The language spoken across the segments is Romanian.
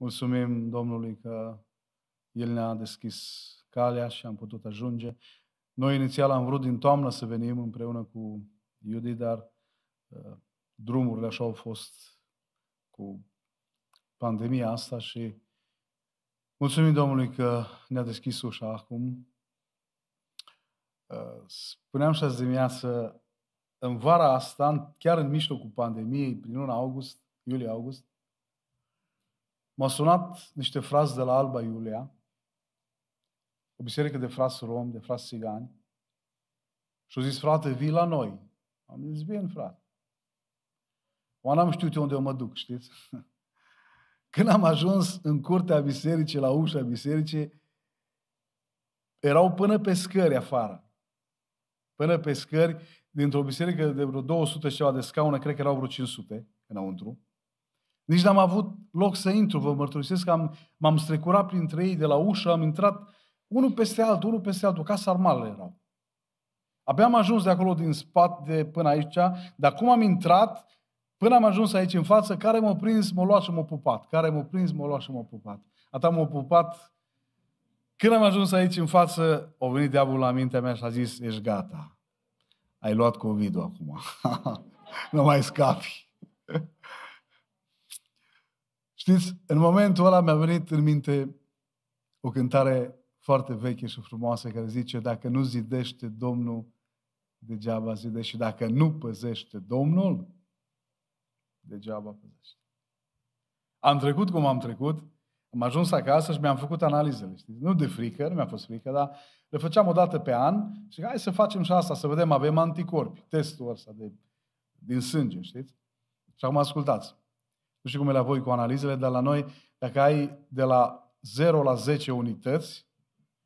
Mulțumim Domnului că El ne-a deschis calea și am putut ajunge. Noi inițial am vrut din toamnă să venim împreună cu Iudi, dar uh, drumurile așa au fost cu pandemia asta și mulțumim Domnului că ne-a deschis ușa acum. Uh, spuneam și azi dimineață, în vara asta, chiar în mijlocul pandemiei, prin luna august, iulie-august, m a sunat niște frați de la Alba Iulia, o biserică de frați rom, de frați țigani, și au zis, frate, vii la noi. Am zis, bine, frate. Oana am știut unde eu mă duc, știți? Când am ajuns în curtea bisericii, la ușa bisericii, erau până pe scări afară. Până pe scări, dintr-o biserică de vreo 200 și ceva de scaune, cred că erau vreo 500 înăuntru. Nici n-am avut loc să intru, vă mărturisesc că am, m-am strecurat printre ei de la ușă, am intrat unul peste altul, unul peste altul, ca sarmalele erau. Abia am ajuns de acolo din spate până aici, dar cum am intrat, până am ajuns aici în față, care m-a prins, m-a luat și m-a pupat. Care m-a prins, m-a luat și m-a pupat. Atâta m-a pupat. Când am ajuns aici în față, a venit diavolul la mintea mea și a zis, ești gata. Ai luat covid acum. nu mai scapi. Știți, în momentul ăla mi-a venit în minte o cântare foarte veche și frumoasă care zice Dacă nu zidește Domnul, degeaba zidește. Și dacă nu păzește Domnul, degeaba păzește. Am trecut cum am trecut, am ajuns acasă și mi-am făcut analizele. Știți? Nu de frică, nu mi-a fost frică, dar le făceam o dată pe an și hai să facem și asta, să vedem, avem anticorpi, testul ăsta de, din sânge, știți? Și acum ascultați. Nu știu cum e la voi cu analizele, dar la noi, dacă ai de la 0 la 10 unități,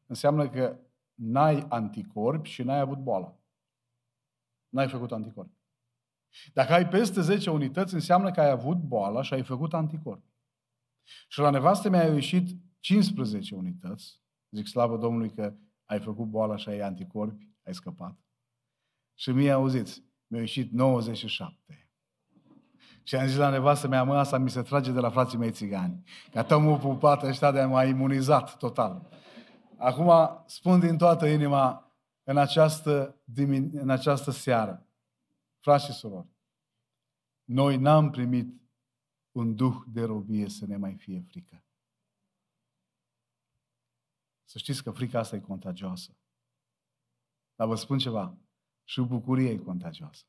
înseamnă că n-ai anticorpi și n-ai avut boala. N-ai făcut anticorpi. Dacă ai peste 10 unități, înseamnă că ai avut boala și ai făcut anticorpi. Și la nevastă mi-a ieșit 15 unități. Zic slavă Domnului că ai făcut boala și ai anticorpi, ai scăpat. Și mie auziți, mi-a ieșit 97. Și am zis la nevastă mea, mă, asta mi se trage de la frații mei țigani. Că tămul pupat ăștia de m-a imunizat total. Acum spun din toată inima în această, dimin- în această seară, frați și surori, noi n-am primit un duh de robie să ne mai fie frică. Să știți că frica asta e contagioasă. Dar vă spun ceva, și bucuria e contagioasă.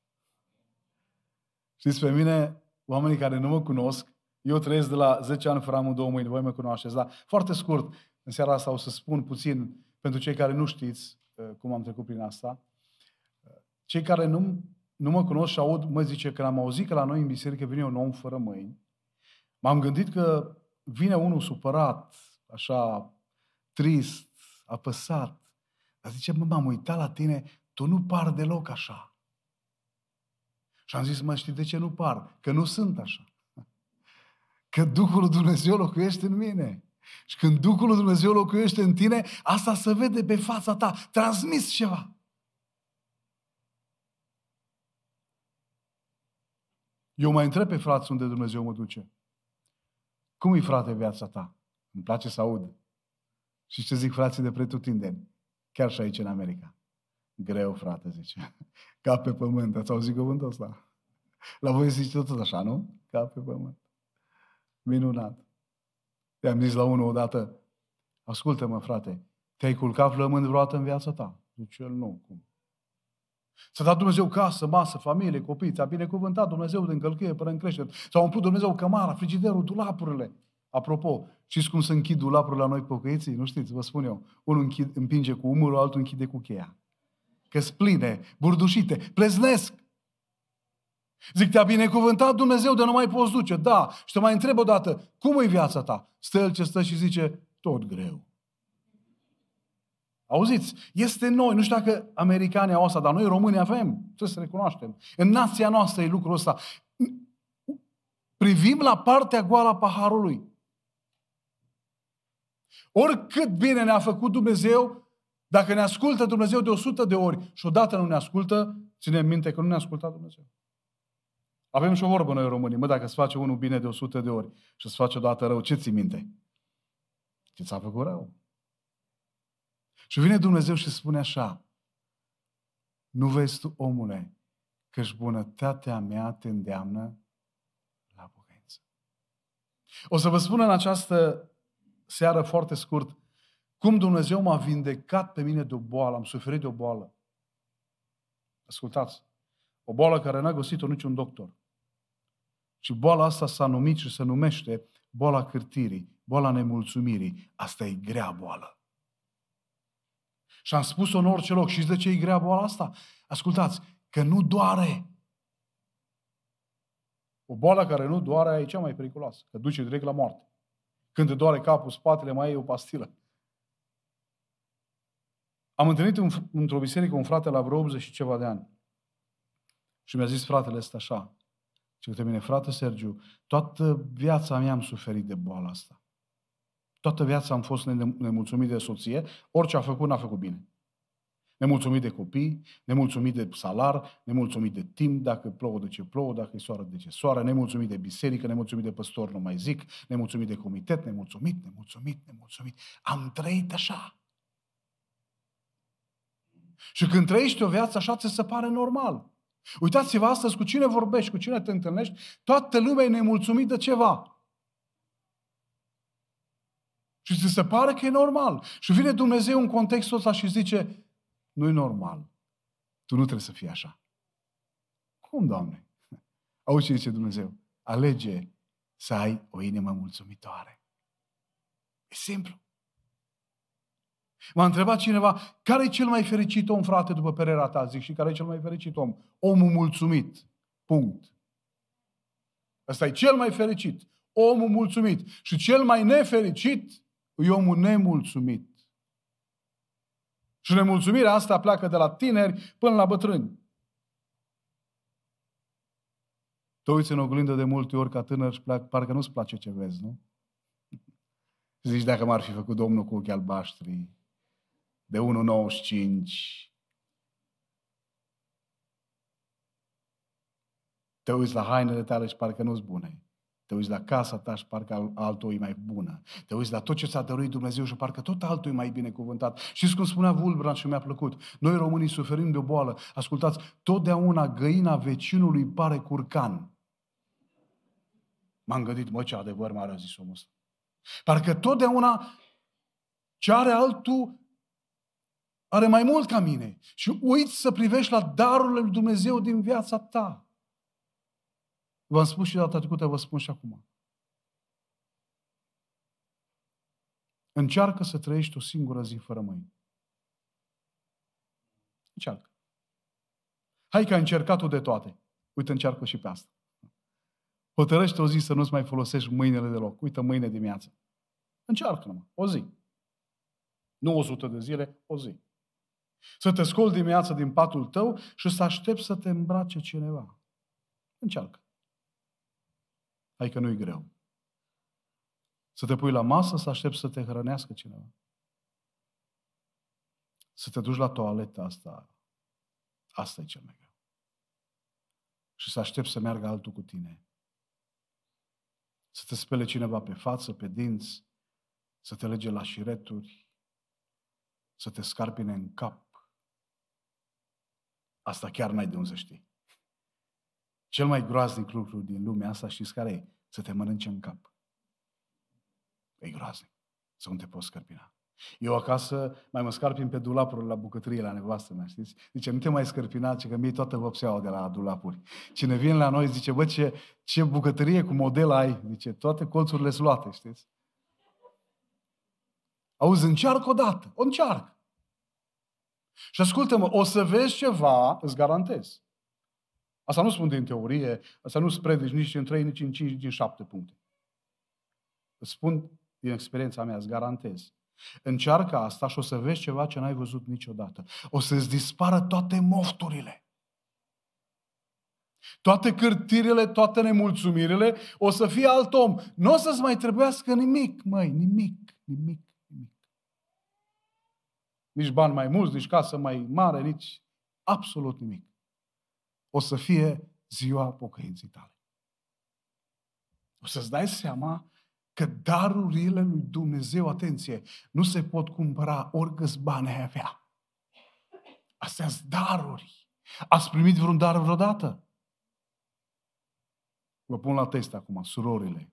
Știți, pe mine oamenii care nu mă cunosc, eu trăiesc de la 10 ani fără amul două mâini, voi mă cunoașteți, dar foarte scurt, în seara asta o să spun puțin pentru cei care nu știți uh, cum am trecut prin asta. Uh, cei care nu, nu mă cunosc și aud, mă zice că am auzit că la noi în biserică vine un om fără mâini, m-am gândit că vine unul supărat, așa, trist, apăsat, dar zice, mă, m-am uitat la tine, tu nu par deloc așa. Și am zis, mă, știi de ce nu par? Că nu sunt așa. Că Duhul Dumnezeu locuiește în mine. Și când Duhul lui Dumnezeu locuiește în tine, asta se vede pe fața ta. Transmis ceva. Eu mai întreb pe frați unde Dumnezeu mă duce. Cum e, frate, viața ta? Îmi place să aud. Și ce zic frații de pretutindeni, chiar și aici în America. Greu, frate, zice. Ca pe pământ. Ați auzit cuvântul ăsta? La voi zice tot așa, nu? Ca pe pământ. Minunat. I-am zis la unul odată, ascultă-mă, frate, te-ai culcat flămând vreodată în viața ta? Zice el, nu, cum? Să dat Dumnezeu casă, masă, familie, copii, ți-a binecuvântat Dumnezeu din călcâie până în creștere. S-a umplut Dumnezeu cămara, frigiderul, dulapurile. Apropo, știți cum se închid dulapurile la noi pocăiții? Nu știți, vă spun eu. Unul împinge cu umărul, altul închide cu cheia că spline, burdușite, pleznesc. Zic, te-a binecuvântat Dumnezeu de nu mai poți duce. Da. Și te mai întreb o dată, cum e viața ta? Stă el ce stă și zice, tot greu. Auziți, este noi, nu știu dacă americanii au asta, dar noi români avem, trebuie să recunoaștem. În nația noastră e lucrul ăsta. Privim la partea goală a paharului. Oricât bine ne-a făcut Dumnezeu, dacă ne ascultă Dumnezeu de 100 de ori și odată nu ne ascultă, ținem minte că nu ne ascultă Dumnezeu. Avem și o vorbă noi românii, mă, dacă îți face unul bine de 100 de ori și îți face odată rău, ce ți minte? Ce ți-a făcut rău? Și vine Dumnezeu și spune așa, nu vezi tu, omule, că-și bunătatea mea te îndeamnă la pocăință. O să vă spun în această seară foarte scurt cum Dumnezeu m-a vindecat pe mine de o boală, am suferit de o boală. Ascultați, o boală care n-a găsit-o niciun doctor. Și boala asta s-a numit și se numește boala cârtirii, boala nemulțumirii. Asta e grea boală. Și am spus-o în orice loc. Și de ce e grea boala asta? Ascultați, că nu doare. O boală care nu doare e cea mai periculoasă, că duce direct la moarte. Când te doare capul, spatele, mai e o pastilă. Am întâlnit un, într-o biserică un frate la vreo 80 și ceva de ani. Și mi-a zis fratele ăsta așa, și către mine, frate Sergiu, toată viața mea am suferit de boala asta. Toată viața am fost nemulțumit de soție, orice a făcut, n-a făcut bine. Nemulțumit de copii, nemulțumit de salar, nemulțumit de timp, dacă plouă de ce plouă, dacă e soară de ce soară, nemulțumit de biserică, nemulțumit de păstor, nu mai zic, nemulțumit de comitet, nemulțumit, nemulțumit, nemulțumit. Am trăit așa. Și când trăiești o viață așa, ți se pare normal. Uitați-vă astăzi cu cine vorbești, cu cine te întâlnești, toată lumea e nemulțumit de ceva. Și ți se pare că e normal. Și vine Dumnezeu în contextul ăsta și zice, nu e normal. Tu nu trebuie să fii așa. Cum, Doamne? Auzi ce zice Dumnezeu. Alege să ai o inimă mulțumitoare. E simplu. M-a întrebat cineva, care e cel mai fericit om, frate, după părerea ta? Zic, și care e cel mai fericit om? Omul mulțumit. Punct. Ăsta e cel mai fericit. Omul mulțumit. Și cel mai nefericit e omul nemulțumit. Și nemulțumirea asta pleacă de la tineri până la bătrâni. Te uiți în oglindă de multe ori ca tânăr și pleacă, parcă nu-ți place ce vezi, nu? Zici, dacă m-ar fi făcut Domnul cu ochii albaștri, de 1,95. Te uiți la hainele tale și parcă nu-s bune. Te uiți la casa ta și parcă altul e mai bună. Te uiți la tot ce ți-a dăruit Dumnezeu și parcă tot altul e mai binecuvântat. Și cum spunea Vulbran și mi-a plăcut? Noi românii suferim de o boală. Ascultați, totdeauna găina vecinului pare curcan. M-am gândit, mă, ce adevăr m a zis omul ăsta. Parcă totdeauna ce are altul are mai mult ca mine și uiți să privești la darurile lui Dumnezeu din viața ta. V-am spus și data trecută, vă spun și acum. Încearcă să trăiești o singură zi fără mâini. Încearcă. Hai că ai încercat-o de toate. Uite, încearcă și pe asta. Hotărăște o zi să nu-ți mai folosești mâinile deloc. Uite, mâine dimineață. Încearcă numai. O zi. Nu o sută de zile, o zi. Să te scol dimineața din patul tău și să aștepți să te îmbrace cineva. Încearcă. Hai că nu-i greu. Să te pui la masă, să aștepți să te hrănească cineva. Să te duci la toaletă, asta, asta e cel mai greu. Și să aștepți să meargă altul cu tine. Să te spele cineva pe față, pe dinți, să te lege la șireturi, să te scarpine în cap, Asta chiar n-ai de unde să știi. Cel mai groaznic lucru din lumea asta știți care e? Să te mănânce în cap. E groaznic. Să nu te poți scărpina. Eu acasă mai mă scarpin pe dulapuri la bucătărie, la nevastă mea, știți? Zice, nu te mai scărpina, ce că mi-e toată vopseaua de la dulapuri. Cine vine la noi zice, bă, ce, ce bucătărie cu model ai? Zice, toate colțurile sunt luate, știți? Auzi, încearcă o dată, o încearcă. Și ascultă-mă, o să vezi ceva, îți garantez. Asta nu spun din teorie, asta nu spredici nici în 3, nici în 5, nici în 7 puncte. Îți spun din experiența mea, îți garantez. Încearcă asta și o să vezi ceva ce n-ai văzut niciodată. O să-ți dispară toate mofturile. Toate cârtirile, toate nemulțumirile, o să fie alt om. Nu o să-ți mai trebuiască nimic, măi, nimic, nimic nici bani mai mulți, nici casă mai mare, nici absolut nimic. O să fie ziua pocăinței tale. O să-ți dai seama că darurile lui Dumnezeu, atenție, nu se pot cumpăra oricâți bani ai avea. Astea sunt daruri. Ați primit vreun dar vreodată? Vă pun la test acum, surorile.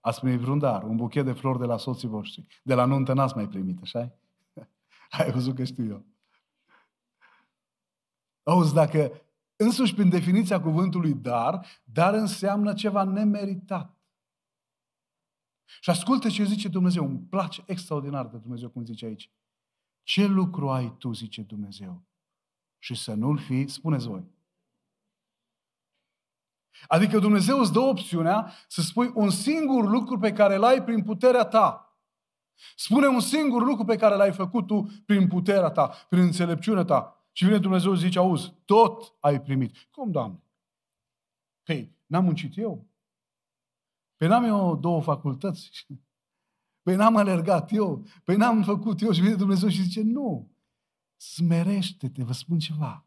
Ați primit vreun dar, un buchet de flori de la soții voștri. De la nuntă n-ați mai primit, așa Ai văzut că știu eu. Auzi, dacă însuși prin definiția cuvântului dar, dar înseamnă ceva nemeritat. Și ascultă ce zice Dumnezeu. Îmi place extraordinar de Dumnezeu cum zice aici. Ce lucru ai tu, zice Dumnezeu, și să nu-l fi, spuneți voi. Adică Dumnezeu îți dă opțiunea să spui un singur lucru pe care l-ai prin puterea ta. Spune un singur lucru pe care l-ai făcut tu prin puterea ta, prin înțelepciunea ta. Și vine Dumnezeu și zice, auzi, tot ai primit. Cum, Doamne? Păi, n-am muncit eu? Păi n-am eu două facultăți? Păi n-am alergat eu? Păi n-am făcut eu? Și vine Dumnezeu și zice, nu, smerește-te, vă spun ceva.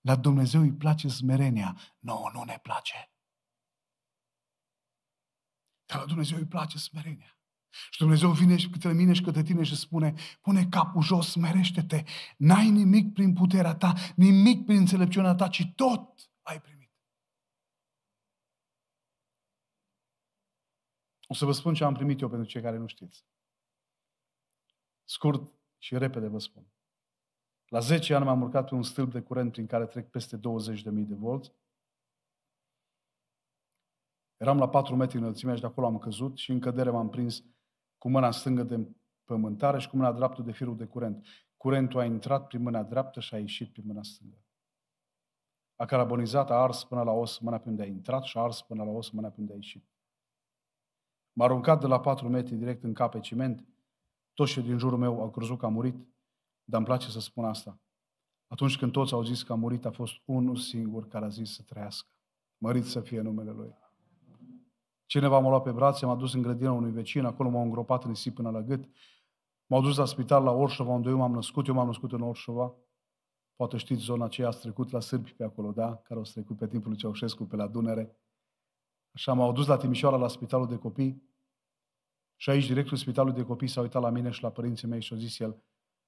La Dumnezeu îi place smerenia, No, nu ne place. Dar la Dumnezeu îi place smerenia. Și Dumnezeu vine și către mine și către tine și spune, pune capul jos, merește te n-ai nimic prin puterea ta, nimic prin înțelepciunea ta, ci tot ai primit. O să vă spun ce am primit eu pentru cei care nu știți. Scurt și repede vă spun. La 10 ani m-am urcat pe un stâlp de curent prin care trec peste 20.000 de volți. Eram la 4 metri înălțimea și de acolo am căzut și în cădere m-am prins cu mâna stângă de pământare și cu mâna dreaptă de firul de curent. Curentul a intrat prin mâna dreaptă și a ieșit prin mâna stângă. A carabonizat, a ars până la os mâna pe unde a intrat și a ars până la os mâna pe unde a ieșit. M-a aruncat de la patru metri direct în cap pe ciment. Toți cei din jurul meu au crezut că a murit, dar îmi place să spun asta. Atunci când toți au zis că a murit, a fost unul singur care a zis să trăiască. Mărit să fie numele Lui. Cineva m-a luat pe brațe, m-a dus în grădina unui vecin, acolo m-au îngropat în nisip până la gât. M-au dus la spital la Orșova, unde eu m-am născut. Eu m-am născut în Orșova. Poate știți zona aceea, ați trecut la sârbi pe acolo, da? Care au trecut pe timpul lui Ceaușescu, pe la Dunăre. Așa, m-au dus la Timișoara, la spitalul de copii. Și aici, directul spitalului de copii s-a uitat la mine și la părinții mei și a zis el,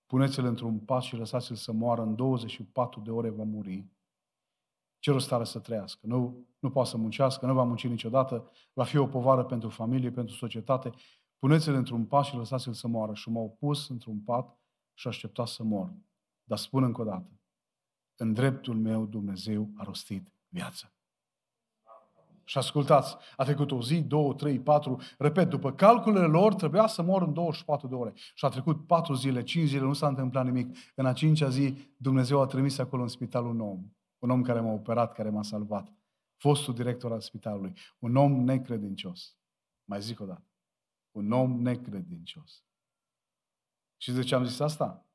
puneți-l într-un pas și lăsați-l să moară, în 24 de ore va muri ce rost are să trăiască? Nu, nu poate să muncească, nu va munci niciodată, va fi o povară pentru familie, pentru societate. Puneți-l într-un pat și lăsați-l să moară. Și m-au pus într-un pat și aștepta să mor. Dar spun încă o dată, în dreptul meu Dumnezeu a rostit viața. Și ascultați, a trecut o zi, două, trei, patru, repet, după calculele lor trebuia să mor în 24 de ore. Și a trecut patru zile, cinci zile, nu s-a întâmplat nimic. În a cincea zi, Dumnezeu a trimis acolo în spital un om un om care m-a operat, care m-a salvat, fostul director al spitalului, un om necredincios. Mai zic o dată. Un om necredincios. Și de ce am zis asta?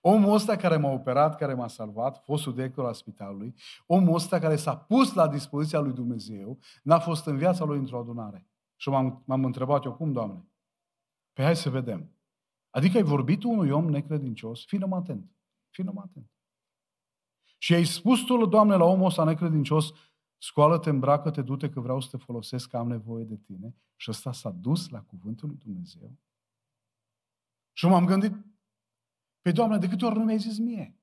Omul ăsta care m-a operat, care m-a salvat, fostul director al spitalului, omul ăsta care s-a pus la dispoziția lui Dumnezeu, n-a fost în viața lui într-o adunare. Și m-am, m-am întrebat eu, cum, Doamne? Păi hai să vedem. Adică ai vorbit unui om necredincios? Fii numai atent. Fii numai atent. Și ai spus tu, Doamne, la omul ăsta necredincios, scoală-te, îmbracă-te, du-te că vreau să te folosesc, că am nevoie de tine. Și ăsta s-a dus la cuvântul lui Dumnezeu. Și m-am gândit, pe păi, Doamne, de câte ori nu mi-ai zis mie?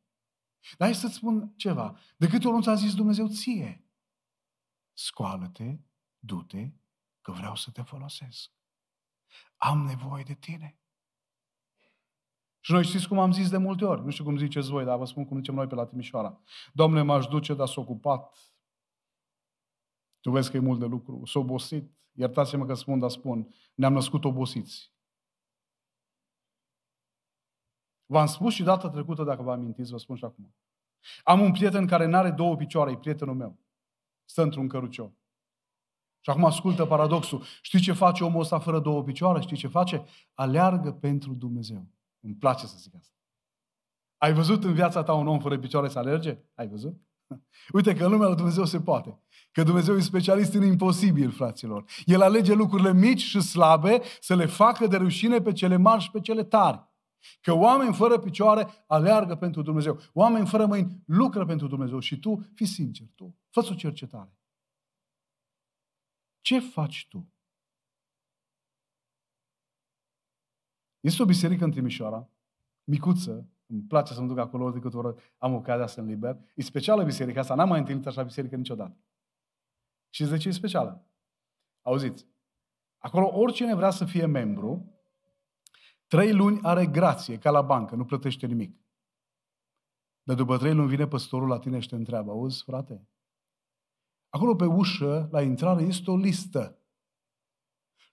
Dar hai să-ți spun ceva. De câte ori nu ți-a zis Dumnezeu ție? Scoală-te, du-te, că vreau să te folosesc. Am nevoie de tine. Și noi știți cum am zis de multe ori, nu știu cum ziceți voi, dar vă spun cum zicem noi pe la Timișoara. Domnule, m-aș duce, dar s-a ocupat. Tu vezi că e mult de lucru. S-a obosit. Iertați-mă că spun, dar spun. Ne-am născut obosiți. V-am spus și data trecută, dacă vă amintiți, vă spun și acum. Am un prieten care nu are două picioare, e prietenul meu. Stă într-un cărucior. Și acum ascultă paradoxul. Știi ce face omul ăsta fără două picioare? Știi ce face? Aleargă pentru Dumnezeu. Îmi place să zic asta. Ai văzut în viața ta un om fără picioare să alerge? Ai văzut? Uite că în lumea lui Dumnezeu se poate. Că Dumnezeu e specialist în imposibil, fraților. El alege lucrurile mici și slabe să le facă de rușine pe cele mari și pe cele tari. Că oameni fără picioare aleargă pentru Dumnezeu. Oameni fără mâini lucră pentru Dumnezeu. Și tu, fi sincer, tu, fă o cercetare. Ce faci tu Este o biserică în Timișoara, micuță, îmi place să mă duc acolo de câte ori am ocazia să-mi liber. E specială biserica asta, n-am mai întâlnit așa biserică niciodată. Și de ce e specială? Auziți, acolo oricine vrea să fie membru, trei luni are grație, ca la bancă, nu plătește nimic. Dar după trei luni vine păstorul la tine și te întreabă, auzi, frate, acolo pe ușă, la intrare, este o listă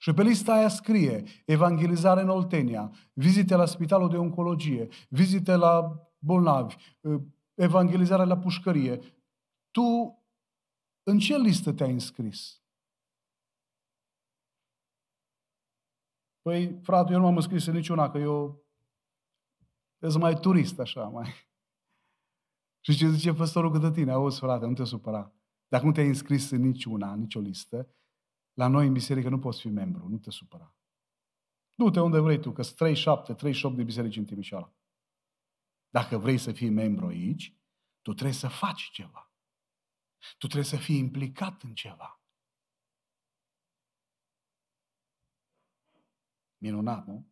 și pe lista aia scrie evangelizare în Oltenia, vizite la spitalul de oncologie, vizite la bolnavi, ă, evangelizare la pușcărie. Tu în ce listă te-ai înscris? Păi, frate, eu nu m-am înscris în niciuna, că eu sunt mai turist, așa, mai... Și ce zice păstorul către tine? Auzi, frate, nu te supăra. Dacă nu te-ai înscris în niciuna, în nicio listă, la noi în biserică nu poți fi membru, nu te supăra. Du-te unde vrei tu, că sunt 37, 38 de biserici în Timișoara. Dacă vrei să fii membru aici, tu trebuie să faci ceva. Tu trebuie să fii implicat în ceva. Minunat, nu?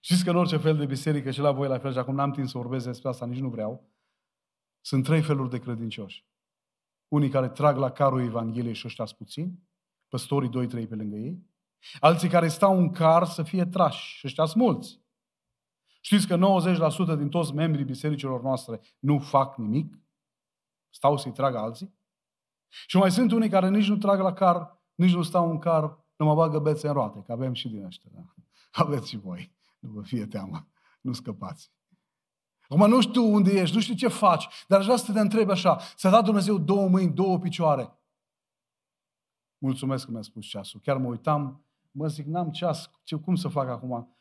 Știți că în orice fel de biserică și la voi la fel, și acum n-am timp să vorbesc despre asta, nici nu vreau, sunt trei feluri de credincioși. Unii care trag la carul Evangheliei și ăștia puțini, păstorii doi trei pe lângă ei, alții care stau în car să fie trași, și ăștia mulți. Știți că 90% din toți membrii bisericilor noastre nu fac nimic? Stau să-i tragă alții? Și mai sunt unii care nici nu trag la car, nici nu stau în car, nu mă bagă bețe în roate, că avem și din ăștia. Da? Aveți și voi, nu vă fie teamă, nu scăpați. Acum nu știu unde ești, nu știu ce faci, dar aș vrea să te întreb așa, să dat Dumnezeu două mâini, două picioare. Mulțumesc că mi-a spus ceasul. Chiar mă uitam, mă zic, n-am ceas, ce, cum să fac acum?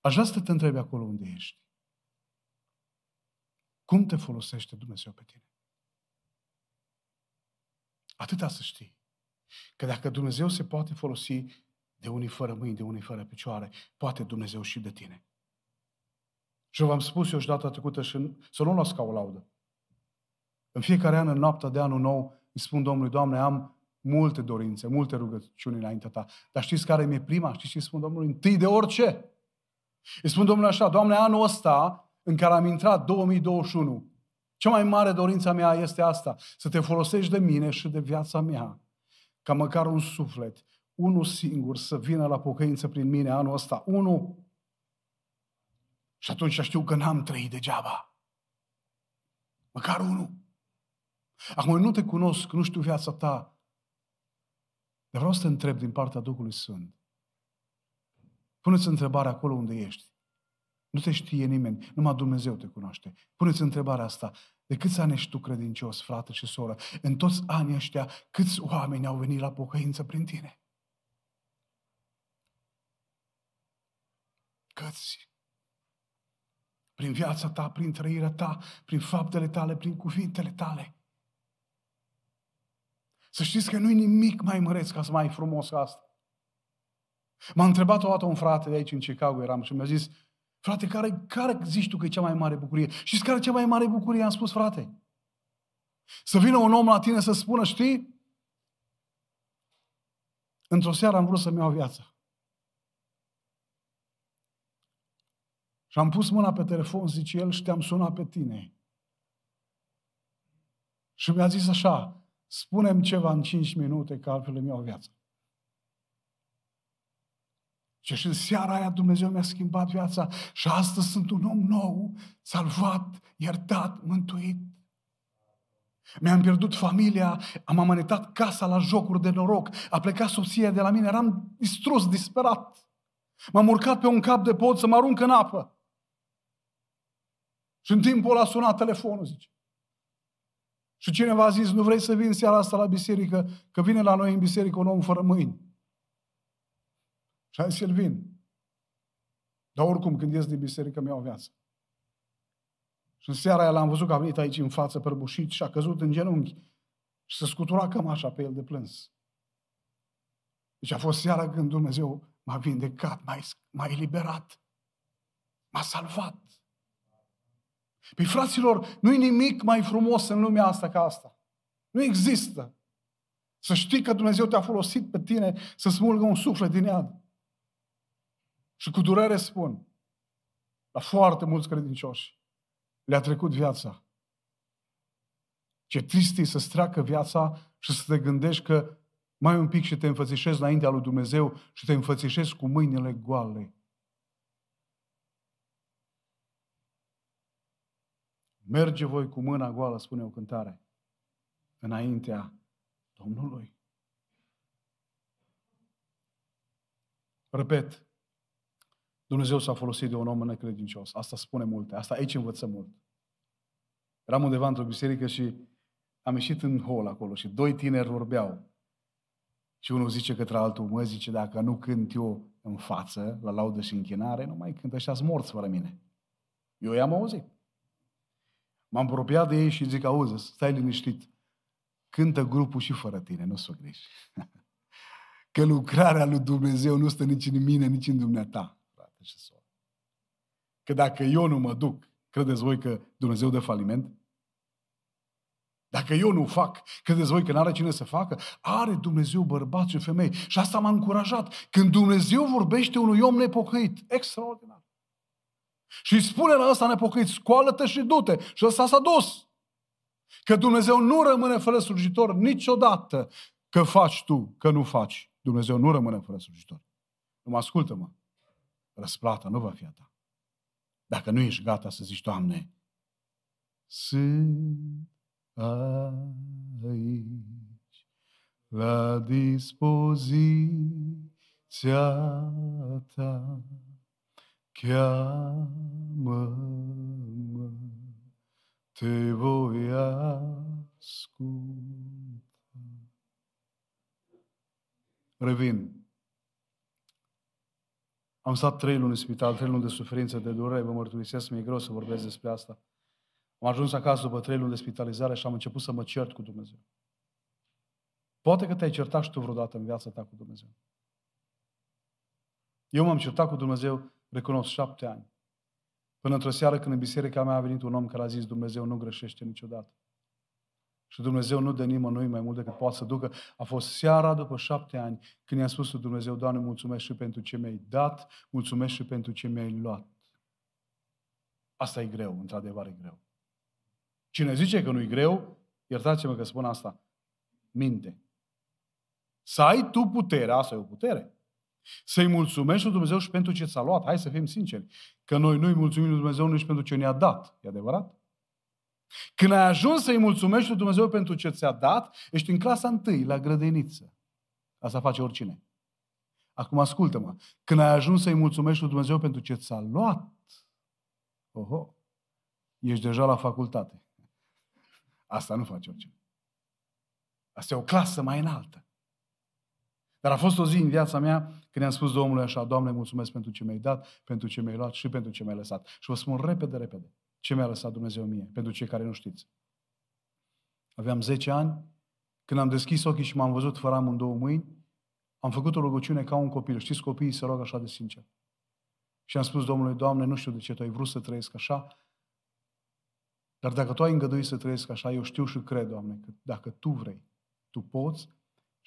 Aș vrea să te întrebi acolo unde ești. Cum te folosește Dumnezeu pe tine? Atâta să știi. Că dacă Dumnezeu se poate folosi de unii fără mâini, de unii fără picioare, poate Dumnezeu și de tine. Și v-am spus eu și data trecută și să nu luați ca o laudă. În fiecare an, în noaptea de anul nou, îi spun Domnului, Doamne, am multe dorințe, multe rugăciuni înaintea Ta. Dar știți care mi-e prima? Știți ce spun Domnului? Întâi de orice. Îi spun Domnului așa, Doamne, anul ăsta în care am intrat 2021, cea mai mare dorință mea este asta, să te folosești de mine și de viața mea, ca măcar un suflet, unul singur să vină la pocăință prin mine anul ăsta, unul. Și atunci știu că n-am trăit degeaba. Măcar unul. Acum nu te cunosc, nu știu viața ta, dar vreau să te întreb din partea Duhului Sfânt. Puneți întrebarea acolo unde ești. Nu te știe nimeni, numai Dumnezeu te cunoaște. Puneți întrebarea asta. De câți ani ești tu credincios, frate și soră? În toți anii ăștia, câți oameni au venit la pocăință prin tine? Câți? Prin viața ta, prin trăirea ta, prin faptele tale, prin cuvintele tale. Să știți că nu-i nimic mai măreț ca să mai frumos ca asta. M-a întrebat o dată un frate de aici în Chicago eram și mi-a zis, frate, care, care zici tu că e cea mai mare bucurie? Și care e cea mai mare bucurie? Am spus, frate, să vină un om la tine să spună, știi, într-o seară am vrut să-mi iau viața. Și am pus mâna pe telefon, zice el, și te-am sunat pe tine. Și mi-a zis așa, Spunem ceva în 5 minute, că altfel îmi iau viața. Și și în seara aia Dumnezeu mi-a schimbat viața și astăzi sunt un om nou, salvat, iertat, mântuit. Mi-am pierdut familia, am amănetat casa la jocuri de noroc, a plecat soția de la mine, eram distrus, disperat. M-am urcat pe un cap de pod să mă arunc în apă. Și în timpul a sunat telefonul, zice. Și cineva a zis, nu vrei să vin seara asta la biserică, că vine la noi în biserică un om fără mâini. Și am zis, el vin. Dar oricum, când ies din biserică, mi-au viață. Și în seara aia l-am văzut că a venit aici în față, prăbușit, și a căzut în genunchi. Și se scutura cam așa pe el de plâns. Deci a fost seara când Dumnezeu m-a vindecat, m-a, eliberat, m-a salvat. Păi fraților, nu-i nimic mai frumos în lumea asta ca asta. Nu există. Să știi că Dumnezeu te-a folosit pe tine să smulgă un suflet din iad. Și cu durere spun, la foarte mulți credincioși le-a trecut viața. Ce trist e să-ți treacă viața și să te gândești că mai un pic și te înfățișezi înaintea lui Dumnezeu și te înfățișezi cu mâinile goale. Merge voi cu mâna goală, spune o cântare, înaintea Domnului. Repet, Dumnezeu s-a folosit de un om necredincios. Asta spune multe. Asta aici învățăm mult. Eram undeva într-o biserică și am ieșit în hol acolo și doi tineri vorbeau. Și unul zice către altul, mă zice, dacă nu cânt eu în față, la laudă și închinare, nu mai cânt, ăștia morți fără mine. Eu i-am auzit. M-am apropiat de ei și zic, auză, stai liniștit. Cântă grupul și fără tine, nu s-o greși. Că lucrarea lui Dumnezeu nu stă nici în mine, nici în dumneata, frate și soră. Că dacă eu nu mă duc, credeți voi că Dumnezeu dă faliment? Dacă eu nu fac, credeți voi că n-are cine să facă? Are Dumnezeu bărbați și femei. Și asta m-a încurajat. Când Dumnezeu vorbește unui om nepocăit, extraordinar. Și spune la ăsta nepocăit, scoală-te și du-te. Și ăsta s-a dus. Că Dumnezeu nu rămâne fără slujitor niciodată că faci tu, că nu faci. Dumnezeu nu rămâne fără slujitor. Nu mă ascultă-mă. Răsplata nu va fi a ta. Dacă nu ești gata să zici, Doamne, sunt aici la dispoziția ta. Cheamă-mă, te voi asculta. Revin. Am stat trei luni în spital, trei luni de suferință, de durere, vă mărturisesc, mi-e greu să vorbesc despre asta. Am ajuns acasă după trei luni de spitalizare și am început să mă cert cu Dumnezeu. Poate că te-ai certat și tu vreodată în viața ta cu Dumnezeu. Eu m-am certat cu Dumnezeu recunosc, șapte ani. Până într-o seară când în biserica mea a venit un om care a zis Dumnezeu nu greșește niciodată. Și Dumnezeu nu dă nimănui mai mult decât poate să ducă. A fost seara după șapte ani când i-am spus Dumnezeu, Doamne, mulțumesc și pentru ce mi-ai dat, mulțumesc și pentru ce mi-ai luat. Asta e greu, într-adevăr e greu. Cine zice că nu-i greu, iertați-mă că spun asta, minte. Să ai tu puterea, asta e o putere, să-i mulțumești lui Dumnezeu și pentru ce ți-a luat. Hai să fim sinceri. Că noi nu-i mulțumim lui Dumnezeu nici pentru ce ne-a dat. E adevărat? Când ai ajuns să-i mulțumești lui Dumnezeu pentru ce ți-a dat, ești în clasa întâi, la grădiniță. Asta face oricine. Acum ascultă-mă. Când ai ajuns să-i mulțumești lui Dumnezeu pentru ce ți-a luat, oho, ești deja la facultate. Asta nu face oricine. Asta e o clasă mai înaltă. Dar a fost o zi în viața mea când i-am spus Domnului așa, Doamne, mulțumesc pentru ce mi-ai dat, pentru ce mi-ai luat și pentru ce mi-ai lăsat. Și vă spun repede, repede, ce mi-a lăsat Dumnezeu mie, pentru cei care nu știți. Aveam 10 ani, când am deschis ochii și m-am văzut fără două mâini, am făcut o rugăciune ca un copil. Știți, copiii se roagă așa de sincer. Și am spus Domnului, Doamne, nu știu de ce Tu ai vrut să trăiesc așa, dar dacă Tu ai îngăduit să trăiesc așa, eu știu și cred, Doamne, că dacă Tu vrei, Tu poți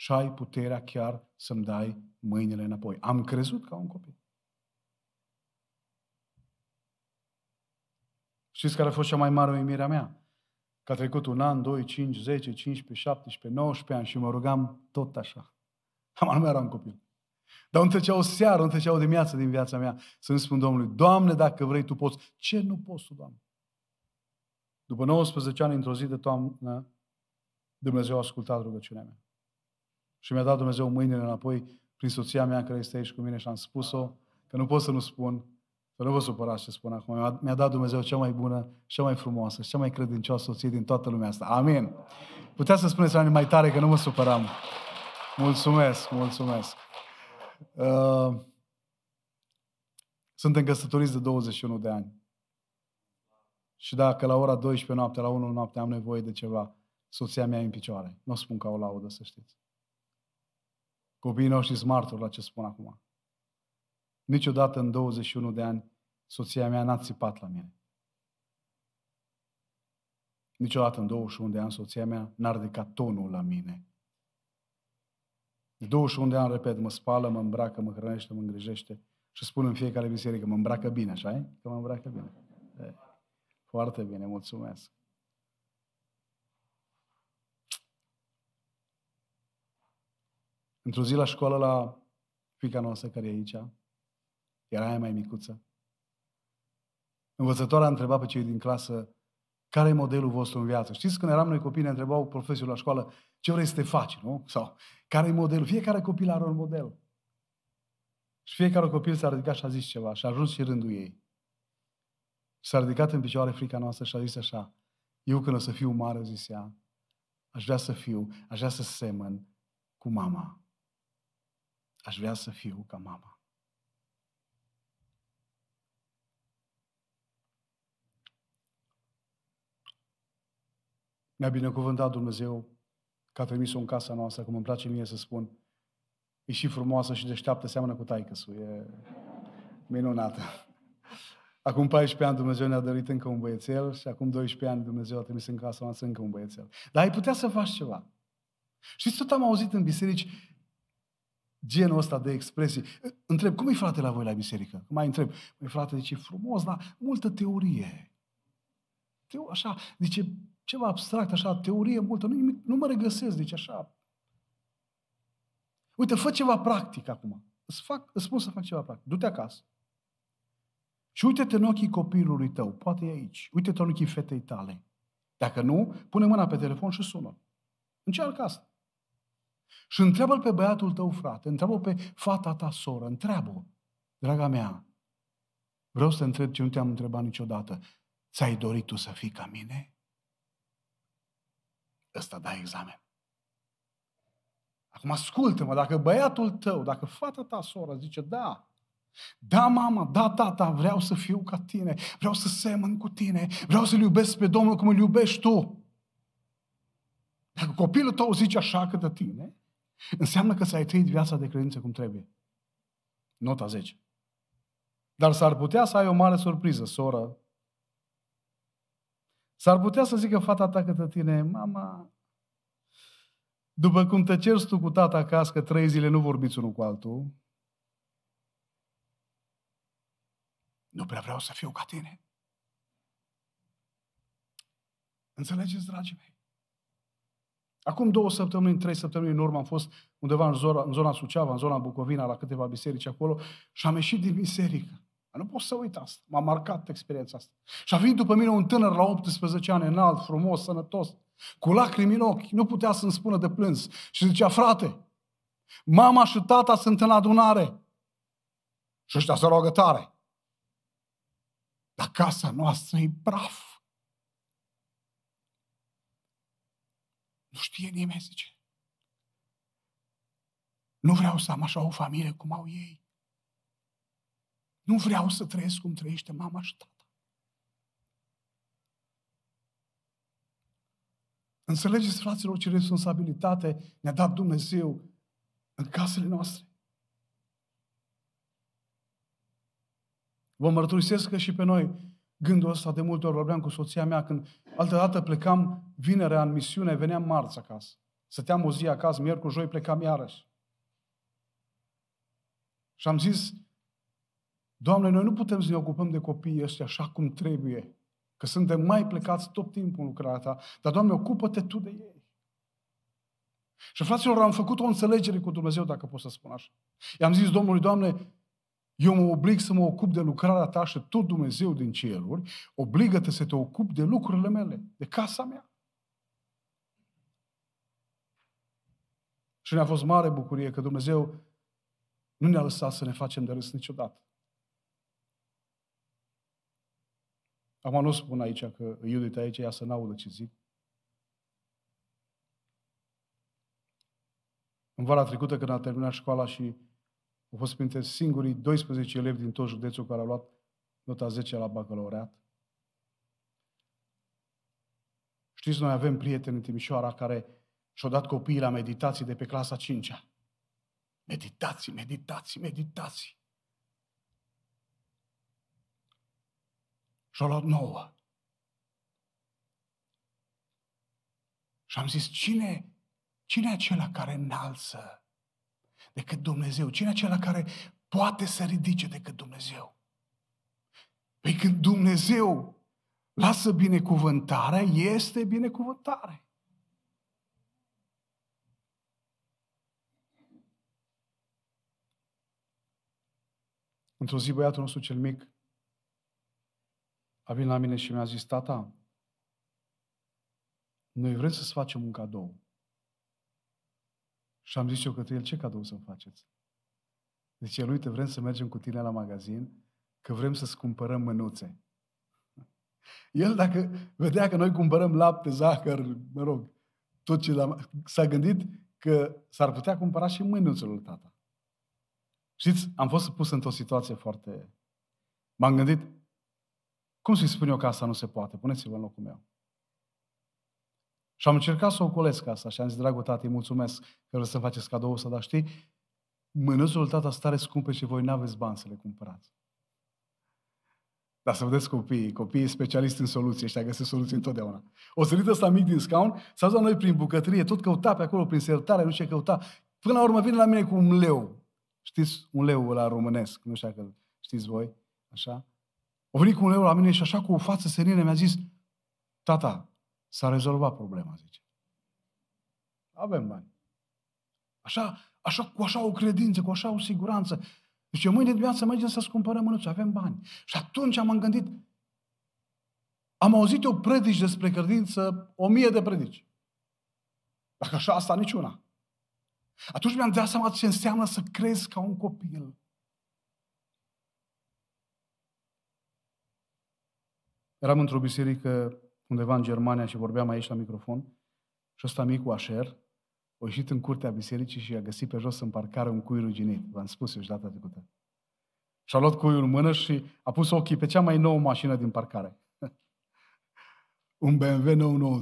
și ai puterea chiar să-mi dai mâinile înapoi. Am crezut ca un copil. Știți care a fost cea mai mare uimire a mea? Că a trecut un an, 2, 5, 10, 15, 17, 19 ani și mă rugam tot așa. Am nu un copil. Dar îmi trecea o seară, îmi trecea o dimineață din viața mea să-mi spun Domnului, Doamne, dacă vrei, Tu poți. Ce nu poți Tu, Doamne? După 19 ani, într-o zi de toamnă, Dumnezeu a ascultat rugăciunea mea. Și mi-a dat Dumnezeu mâinile înapoi prin soția mea care este aici cu mine și am spus-o, că nu pot să nu spun, să nu vă supărați ce spun acum. Mi-a dat Dumnezeu cea mai bună, cea mai frumoasă, cea mai credincioasă soție din toată lumea asta. Amin. Putea să spuneți la mai tare că nu mă supăram. Mulțumesc, mulțumesc. Uh, suntem căsătoriți de 21 de ani. Și dacă la ora 12 noapte, la 1 noapte am nevoie de ceva, soția mea e în picioare. Nu spun ca o laudă, să știți. Copiii noștri sunt martori la ce spun acum. Niciodată în 21 de ani soția mea n-a țipat la mine. Niciodată în 21 de ani soția mea n-a ridicat tonul la mine. De 21 de ani, repet, mă spală, mă îmbracă, mă hrănește, mă îngrijește și spun în fiecare biserică, mă îmbracă bine, așa e? Că mă îmbracă bine. Foarte bine, mulțumesc. Într-o zi la școală la fica noastră care e aici, era aia mai micuță, învățătoarea a întrebat pe cei din clasă, care e modelul vostru în viață? Știți, când eram noi copii, ne întrebau profesorul la școală, ce vrei să te faci, nu? Sau, care e modelul? Fiecare copil are un model. Și fiecare copil s-a ridicat și a zis ceva și a ajuns și rândul ei. S-a ridicat în picioare frica noastră și a zis așa, eu când o să fiu mare, zis ea, aș vrea să fiu, aș vrea să semăn cu mama. Aș vrea să fiu ca mama. Mi-a binecuvântat Dumnezeu că a trimis-o în casa noastră, cum îmi place mie să spun. E și frumoasă și deșteaptă, seamănă cu taică e minunată. Acum 14 ani Dumnezeu ne-a dorit încă un băiețel și acum 12 ani Dumnezeu a trimis în casa noastră încă un băiețel. Dar ai putea să faci ceva. Și tot am auzit în biserici, genul ăsta de expresii. Întreb, cum e frate la voi la biserică? Mai întreb, mai frate, zice, frumos, dar multă teorie. Teo, așa, zice, ceva abstract, așa, teorie multă, nu, nu mă regăsesc, zice, așa. Uite, fă ceva practic acum. Îți, fac, îți spun să fac ceva practic. Du-te acasă. Și uite-te în ochii copilului tău, poate e aici. Uite-te în ochii fetei tale. Dacă nu, pune mâna pe telefon și sună. Încearcă asta. Și întreabă-l pe băiatul tău frate, întreabă pe fata ta soră, întreabă draga mea, vreau să te întreb ce nu te-am întrebat niciodată, ți-ai dorit tu să fii ca mine? Ăsta da examen. Acum ascultă-mă, dacă băiatul tău, dacă fata ta soră zice, da, da, mama, da, tata, vreau să fiu ca tine, vreau să semăn cu tine, vreau să-L iubesc pe Domnul cum îl iubești tu. Dacă copilul tău zice așa că de tine, Înseamnă că ți-ai trăit viața de credință cum trebuie. Nota 10. Dar s-ar putea să ai o mare surpriză, soră. S-ar putea să zică fata ta către tine, mama, după cum te ceri tu cu tata acasă, că trei zile nu vorbiți unul cu altul, nu prea vreau să fiu ca tine. Înțelegeți, dragii mei? Acum două săptămâni, trei săptămâni în urmă am fost undeva în zona, în zona Suceava, în zona Bucovina, la câteva biserici acolo și am ieșit din biserică. Nu pot să uit asta. M-a marcat experiența asta. Și a venit după mine un tânăr la 18 ani, înalt, frumos, sănătos, cu lacrimi în ochi, nu putea să-mi spună de plâns. Și zicea, frate, mama și tata sunt în adunare. Și ăștia se rogă tare. Dar casa noastră e praf. Nu știe nimeni, zice. Nu vreau să am așa o familie cum au ei. Nu vreau să trăiesc cum trăiește mama și tata. Înțelegeți, fraților, ce responsabilitate ne-a dat Dumnezeu în casele noastre. Vă mărturisesc că și pe noi gândul ăsta de multe ori vorbeam cu soția mea când altă dată plecam vinerea în misiune, veneam marți acasă. Săteam o zi acasă, miercuri, joi plecam iarăși. Și am zis, Doamne, noi nu putem să ne ocupăm de copiii ăștia așa cum trebuie, că suntem mai plecați tot timpul în lucrarea ta, dar, Doamne, ocupă-te Tu de ei. Și, fraților, am făcut o înțelegere cu Dumnezeu, dacă pot să spun așa. I-am zis Domnului, Doamne, eu mă oblig să mă ocup de lucrarea ta și tot Dumnezeu din ceruri obligă-te să te ocupi de lucrurile mele, de casa mea. Și ne-a fost mare bucurie că Dumnezeu nu ne-a lăsat să ne facem de râs niciodată. Acum nu spun aici că Iudit aici ea să n-audă ce zic. În vara trecută, când a terminat școala și au fost printre singurii 12 elevi din tot județul care au luat nota 10 la bacalaureat. Știți, noi avem prieteni în Timișoara care și-au dat copiii la meditații de pe clasa 5-a. Meditații, meditații, meditații. Și-au luat nouă. Și am zis, cine, cine e acela care înalță decât Dumnezeu? Cine acela care poate să ridice decât Dumnezeu? Păi când Dumnezeu lasă binecuvântarea, este binecuvântare. Într-o zi, băiatul nostru cel mic a venit la mine și mi-a zis, tata, noi vrem să-ți facem un cadou. Și am zis eu către el, ce cadou să-mi faceți? Zice, el, uite, vrem să mergem cu tine la magazin, că vrem să-ți cumpărăm mânuțe. El, dacă vedea că noi cumpărăm lapte, zahăr, mă rog, tot ce l-am... S-a gândit că s-ar putea cumpăra și mânuțul lui tata. Știți, am fost pus într-o situație foarte... M-am gândit, cum să-i spun eu că asta nu se poate? Puneți-vă în locul meu. Și am încercat să ocolesc asta și am zis, dragul îi mulțumesc că vreți să-mi faceți cadou ăsta, dar știi, mânuțul tata stare scumpe și voi n-aveți bani să le cumpărați. Dar să vedeți copiii, copiii specialiști în soluții, ăștia găsesc soluții întotdeauna. O sărit ăsta mic din scaun, s-a dus la noi prin bucătărie, tot căuta pe acolo, prin sertare, nu ce căuta. Până la urmă vine la mine cu un leu. Știți, un leu la românesc, nu știu dacă știți voi, așa. O venit cu un leu la mine și așa cu o față serină mi-a zis, tata, S-a rezolvat problema, zice. Avem bani. Așa, așa, cu așa o credință, cu așa o siguranță. Deci eu mâine dimineață mergem să-ți cumpărăm mânuțe, avem bani. Și atunci am gândit, am auzit eu predici despre credință, o mie de predici. Dacă așa asta, niciuna. Atunci mi-am dat seama ce înseamnă să crezi ca un copil. Eram într-o biserică undeva în Germania și vorbeam aici la microfon și ăsta micu Asher a ieșit în curtea bisericii și a găsit pe jos în parcare un cui ruginit. V-am spus eu și data trecută. Și-a luat cuiul în mână și a pus ochii pe cea mai nouă mașină din parcare. un BMW nou nou.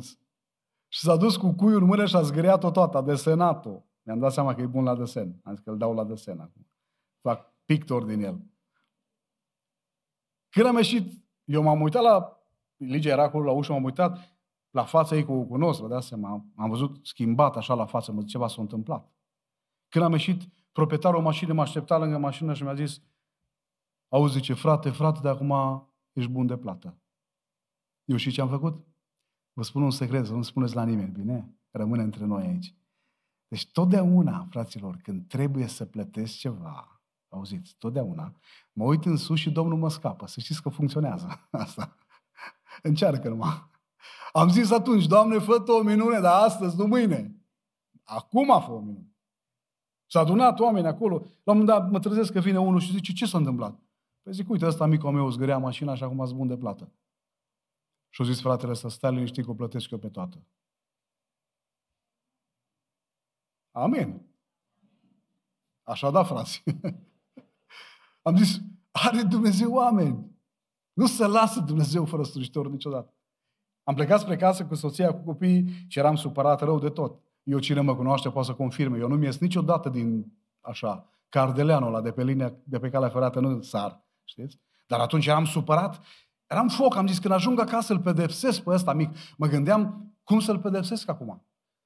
Și s-a dus cu cuiul în mână și a zgâriat-o toată, a desenat-o. Mi-am dat seama că e bun la desen. Am zis că îl dau la desen acum. Fac pictor din el. Când am ieșit, eu m-am uitat la Ligia era acolo la ușă, m-am uitat, la fața ei cu, cu nos, vă dați seama, am văzut schimbat așa la față, mă ceva s-a întâmplat. Când am ieșit, proprietarul mașinii m-a așteptat lângă mașină și mi-a zis, auzi, zice, frate, frate, de acum ești bun de plată. Eu și ce am făcut? Vă spun un secret, să nu spuneți la nimeni, bine? Rămâne între noi aici. Deci totdeauna, fraților, când trebuie să plătesc ceva, auziți, totdeauna, mă uit în sus și Domnul mă scapă. Să știți că funcționează asta. Încearcă numai. Am zis atunci, Doamne, fă o minune, dar astăzi, nu mâine. Acum fost o minune. S-a adunat oameni acolo. La un moment dat mă trezesc că vine unul și zice, ce s-a întâmplat? Păi zic, uite, ăsta micul meu zgârea mașina și acum bun de plată. Și-a zis fratele să stai liniștit că o plătesc eu pe toată. Amin. Așa da, frați. Am zis, are Dumnezeu oameni. Nu se lasă Dumnezeu fără slujitor niciodată. Am plecat spre casă cu soția, cu copii, și eram supărat rău de tot. Eu cine mă cunoaște poate să confirme. Eu nu-mi ies niciodată din așa, cardeleanul ăla de pe, linia, de pe calea ferată, nu sar, știți? Dar atunci eram supărat, eram foc, am zis, când ajung acasă îl pedepsesc pe ăsta mic. Mă gândeam, cum să-l pedepsesc acum?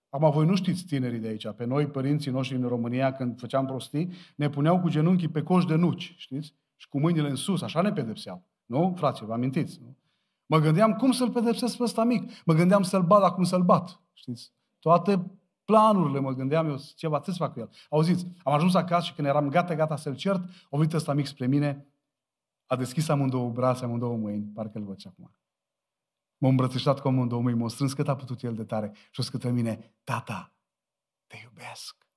Acum voi nu știți tinerii de aici, pe noi, părinții noștri în România, când făceam prostii, ne puneau cu genunchii pe coș de nuci, știți? Și cu mâinile în sus, așa ne pedepseau. Nu, frate, vă amintiți? Nu? Mă gândeam cum să-l pedepsesc pe ăsta mic. Mă gândeam să-l bat, acum să-l bat. Știți? Toate planurile, mă gândeam eu, ce va să fac cu el. Auziți, am ajuns acasă și când eram gata, gata să-l cert, o venit ăsta mic spre mine, a deschis amândouă brațe, amândouă mâini, parcă îl văd și acum. M-a îmbrățișat cu amândouă mâini, m-a strâns cât a putut el de tare și o scătă mine, tata, te iubesc.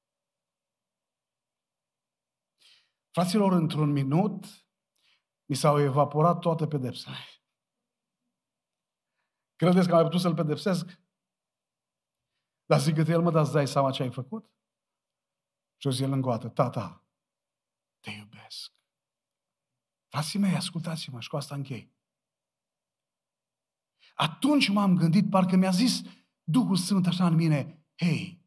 Fraților, într-un minut mi s-au evaporat toate pedepsele. Credeți că am mai putut să-l pedepsesc? Dar zic el, mă, dați dai seama ce ai făcut? Și o zi el îngoată, tata, te iubesc. Frații mei, ascultați-mă și cu asta închei. Atunci m-am gândit, parcă mi-a zis Duhul Sfânt așa în mine, hei,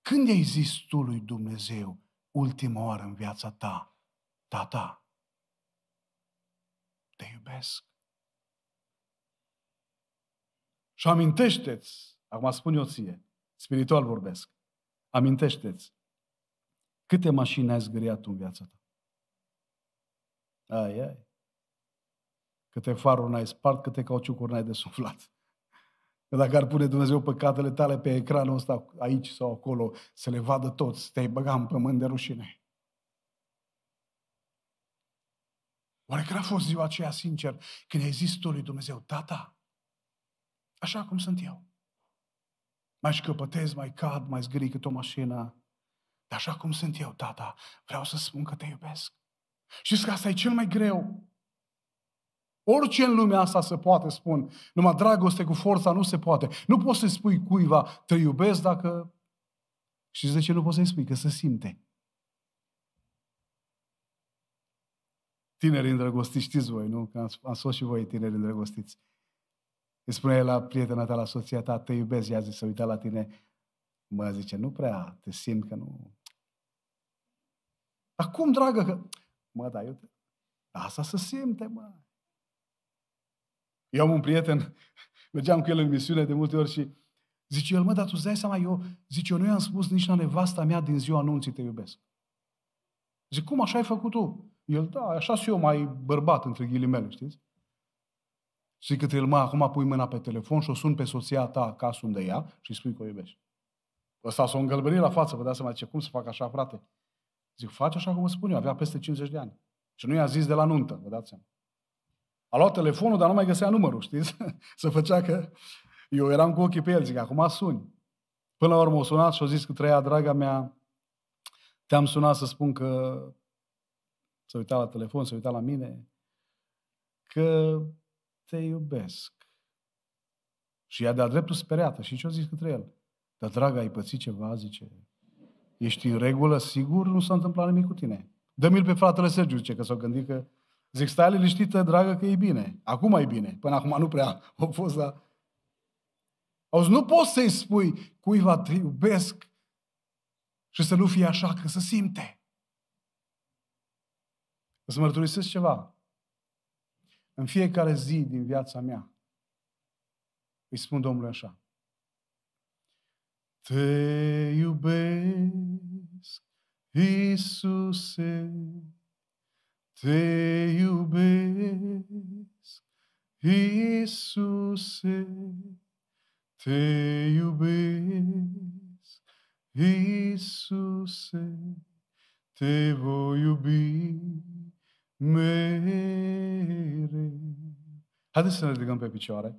când ai zis tu lui Dumnezeu ultima oară în viața ta, tata, te iubesc. Și amintește-ți, acum spun eu ție, spiritual vorbesc, amintește-ți, câte mașini ai zgâriat tu în viața ta? Ai, ai. Câte faruri n-ai spart, câte cauciucuri n-ai desuflat. Că dacă ar pune Dumnezeu păcatele tale pe ecranul ăsta, aici sau acolo, să le vadă toți, te-ai băga în pământ de rușine. Oare care a fost ziua aceea, sincer, când ai zis tu lui Dumnezeu, Tata, așa cum sunt eu. Mai șcăpătez, mai cad, mai zgârii cât o mașină. Dar așa cum sunt eu, tata, vreau să spun că te iubesc. Și că asta e cel mai greu. Orice în lumea asta se poate, spun. Numai dragoste cu forța nu se poate. Nu poți să spui cuiva, te iubesc dacă... Și de ce nu poți să-i spui? Că se simte. tineri îndrăgostiți, știți voi, nu? Că am fost și voi tineri îndrăgostiți. Îi spune la prietena ta, la soția ta, te iubesc, ea zice, să uita la tine. Mă zice, nu prea, te simt că nu... Dar cum, dragă, că... Mă, da, eu te... Asta să simte, mă. Eu am un prieten, mergeam cu el în misiune de multe ori și zice el, mă, dar tu îți dai seama, eu, zice, eu nu i-am spus nici la nevasta mea din ziua anunții te iubesc. Zic, cum așa ai făcut tu? El, da, așa și eu mai bărbat, între ghilimele, știți? Și către el, mă, acum pui mâna pe telefon și o sun pe soția ta acasă unde ea și spui că o iubești. Ăsta s-o îngălbeni la față, vă dați seama, ce cum să fac așa, frate? Zic, faci așa cum vă spun eu, avea peste 50 de ani. Și nu i-a zis de la nuntă, vă dați seama. A luat telefonul, dar nu mai găsea numărul, știți? să făcea că eu eram cu ochii pe el, zic, acum suni. Până la urmă o sunat și a zis că treia draga mea, te-am sunat să spun că se uita la telefon, se uita la mine, că te iubesc. Și ea de-a dreptul speriată. Și ce-o zis către el? Dar, dragă, ai pățit ceva, zice. Ești în regulă, sigur, nu s-a întâmplat nimic cu tine. Dă-mi-l pe fratele Sergiu, zice, că s-au gândit că... Zic, stai liniștită, dragă, că e bine. Acum e bine. Până acum nu prea a fost, dar... Auzi, nu poți să-i spui cuiva te iubesc și să nu fie așa, că se simte. Îți mărturisesc ceva. În fiecare zi din viața mea îi spun Domnului așa. Te iubesc, Iisuse, te iubesc, Iisuse, te iubesc, Iisuse, te voi iubi mereu. Haideți să ne ridicăm pe picioare.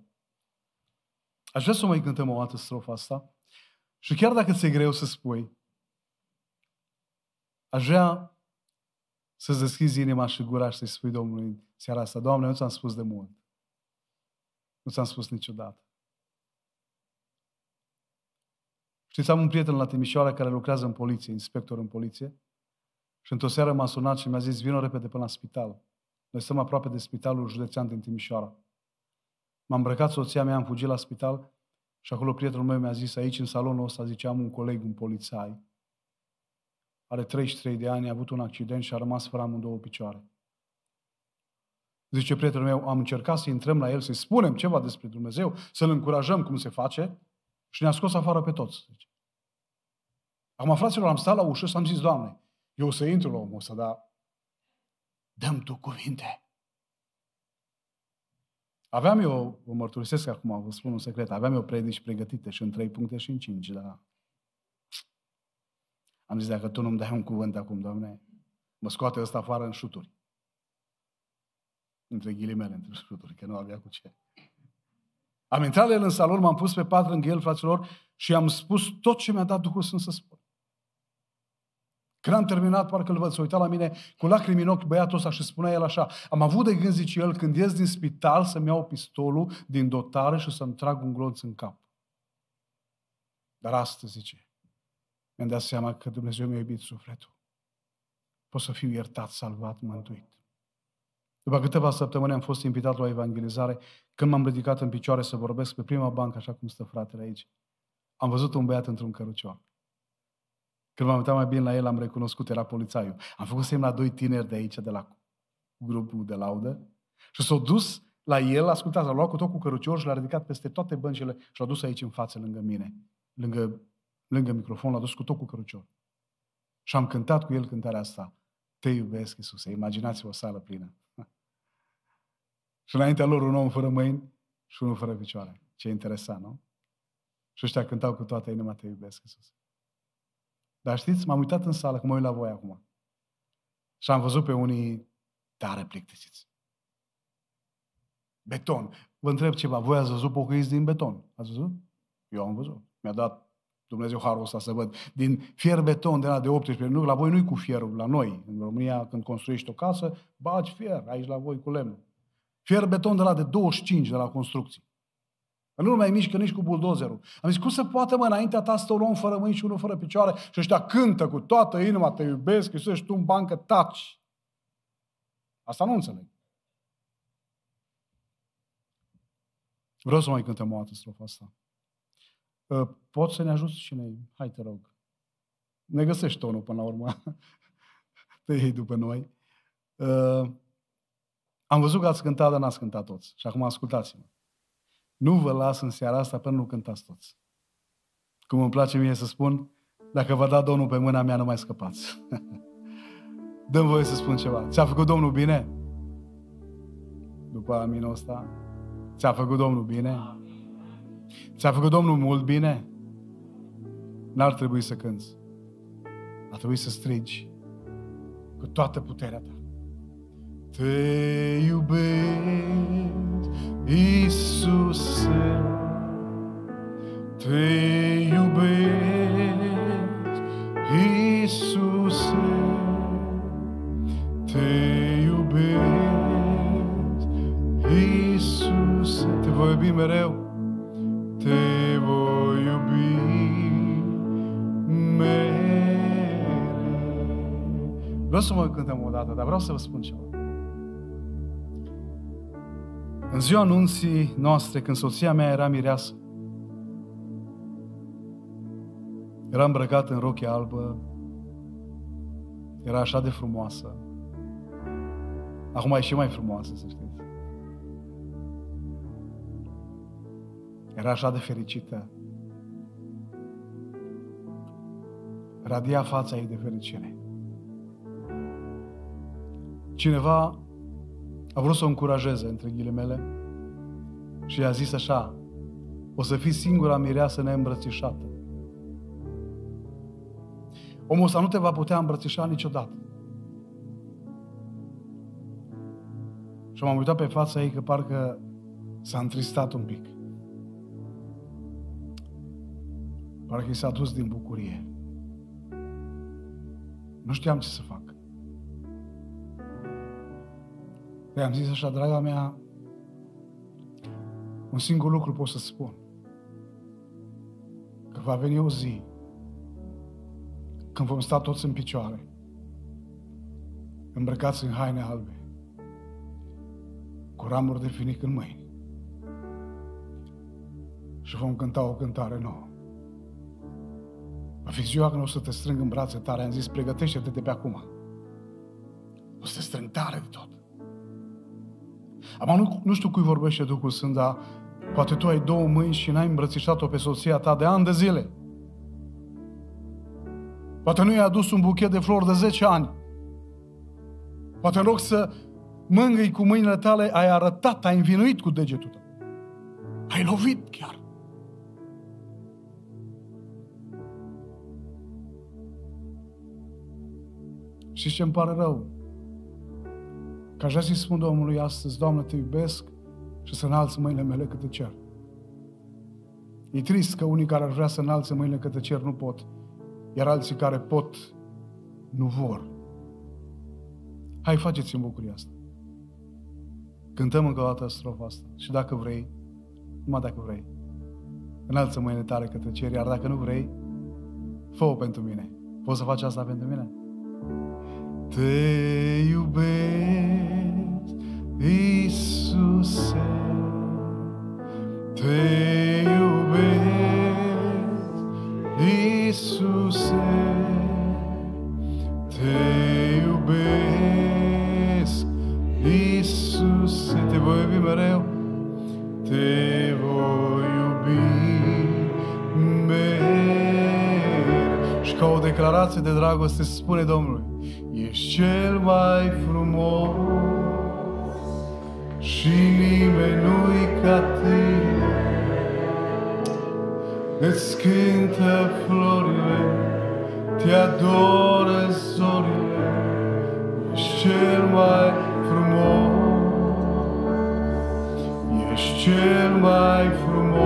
Aș vrea să mai cântăm o altă strofa asta. Și chiar dacă ți-e greu să spui, aș vrea să-ți deschizi inima și gura și să-i spui Domnului seara asta, Doamne, nu ți-am spus de mult. Nu ți-am spus niciodată. Știți, am un prieten la Timișoara care lucrează în poliție, inspector în poliție. Și într-o seară m-a sunat și mi-a zis, vină repede până la spital. Noi stăm aproape de spitalul județean din Timișoara. M-am îmbrăcat soția mea, am fugit la spital și acolo prietenul meu mi-a zis, aici în salonul ăsta, zice, am un coleg, un polițai. Are 33 de ani, a avut un accident și a rămas fără amândouă picioare. Zice prietenul meu, am încercat să intrăm la el, să-i spunem ceva despre Dumnezeu, să-l încurajăm cum se face și ne-a scos afară pe toți. Zice. Acum, fraților, am stat la ușă și am zis, Doamne, eu o să intru la omul ăsta, dar dăm tu cuvinte. Aveam eu, vă mărturisesc acum, vă spun un secret, aveam eu predici pregătite și în trei puncte și în cinci, dar am zis, dacă tu nu-mi dai un cuvânt acum, Doamne, mă scoate ăsta afară în șuturi. Între ghilimele, între șuturi, că nu avea cu ce. Am intrat el în salon, m-am pus pe pat lângă el, fraților, și am spus tot ce mi-a dat Duhul Sfânt să spun. Când am terminat, parcă îl văd, să uita la mine cu lacrimi în ochi băiatul ăsta și spunea el așa, am avut de gând, zice el, când ies din spital să-mi iau pistolul din dotare și să-mi trag un glonț în cap. Dar astăzi, zice, mi-am dat seama că Dumnezeu mi-a iubit sufletul. Pot să fiu iertat, salvat, mântuit. După câteva săptămâni am fost invitat la o evangelizare. Când m-am ridicat în picioare să vorbesc pe prima bancă, așa cum stă fratele aici, am văzut un băiat într-un cărucior. Când m-am uitat mai bine la el, am recunoscut, era polițaiul. Am făcut semn la doi tineri de aici, de la grupul de laudă, și s-au dus la el, ascultați, a luat cu tot cu cărucior și l-a ridicat peste toate băncile și l-a dus aici în față, lângă mine, lângă, lângă microfon, l-a dus cu tot cu cărucior. Și am cântat cu el cântarea asta. Te iubesc, Iisuse. Imaginați-vă o sală plină. și înaintea lor un om fără mâini și unul fără picioare. Ce interesant, nu? Și ăștia cântau cu toată inima, te iubesc, Iisuse. Dar știți, m-am uitat în sală, cum mă uit la voi acum. Și am văzut pe unii tare plictisiți. Beton. Vă întreb ceva, voi ați văzut pocăiți din beton? Ați văzut? Eu am văzut. Mi-a dat Dumnezeu harul ăsta să văd. Din fier beton de la de 18, nu, la voi nu-i cu fierul, la noi. În România, când construiești o casă, baci fier, aici la voi cu lemn. Fier beton de la de 25, de la construcții. Nu mai mișcă nici cu buldozerul. Am zis, cum se poate, mă, înaintea ta să o luăm fără mâini și unul fără picioare și ăștia cântă cu toată inima, te iubesc, Iisus, și tu în bancă taci. Asta nu înțeleg. Vreau să mai cântăm o dată strofa asta. Ă, Pot să ne ajuți și noi? Hai, te rog. Ne găsești tonul până la urmă. te iei după noi. Ă, am văzut că ați cântat, dar n-ați cântat toți. Și acum ascultați-mă. Nu vă las în seara asta până nu cântați toți. Cum îmi place mie să spun, dacă vă da Domnul pe mâna mea, nu mai scăpați. Dăm voie să spun ceva. Ți-a făcut Domnul bine? După aminul ăsta? Ți-a făcut Domnul bine? Ți-a făcut Domnul mult bine? N-ar trebui să cânți. Ar trebui să strigi cu toată puterea ta. Te iubesc Iisuse, te iubesc, Iisuse, te iubesc, Iisuse, te voi iubi te voi iubi mereu. Vreau să mă cântăm o dată, dar vreau să vă spun ceva. În ziua anunții noastre, când soția mea era mireasă, era îmbrăcată în rochie albă, era așa de frumoasă. Acum e și mai frumoasă, să știți. Era așa de fericită. Radia fața ei de fericire. Cineva a vrut să o încurajeze, între ghilimele, și i-a zis așa, o să fii singura mireasă neîmbrățișată. Omul ăsta nu te va putea îmbrățișa niciodată. Și m-am uitat pe fața ei că parcă s-a întristat un pic. Parcă i s-a dus din bucurie. Nu știam ce să fac. Le-am zis așa, draga mea, un singur lucru pot să spun. Că va veni o zi când vom sta toți în picioare, îmbrăcați în haine albe, cu ramuri de finic în mâini și vom cânta o cântare nouă. Va fi ziua când o să te strâng în brațe tare. Am zis, pregătește-te de pe acum. O să te strâng tare de tot. Acum nu, nu știu cui vorbește Duhul Sfânt, dar poate tu ai două mâini și n-ai îmbrățișat-o pe soția ta de ani de zile. Poate nu i-ai adus un buchet de flori de 10 ani. Poate în loc să mângâi cu mâinile tale, ai arătat, ai învinuit cu degetul tău. Ai lovit chiar. Și ce îmi pare rău? Că așa să-i spun Domnului astăzi, Doamne, te iubesc și să înalți mâinile mele către cer. E trist că unii care ar vrea să înalțe mâinile către cer nu pot, iar alții care pot nu vor. Hai, faceți-mi bucuria asta. Cântăm încă o dată strofa asta și dacă vrei, numai dacă vrei, înalță mâinile tale către cer, iar dacă nu vrei, fă pentru mine. Poți să faci asta pentru mine? Te iubesc, Iisuse, Te iubesc, Iisuse, Te iubesc, Iisuse, Te voi iubi mereu, Te voi iubi mereu. Și ca o declarație de dragoste spune Domnului, Ești cel mai frumos și nimeni nu-i ca tine. Îți cântă florile, te adoră zorile, ești cel mai frumos, ești cel mai frumos,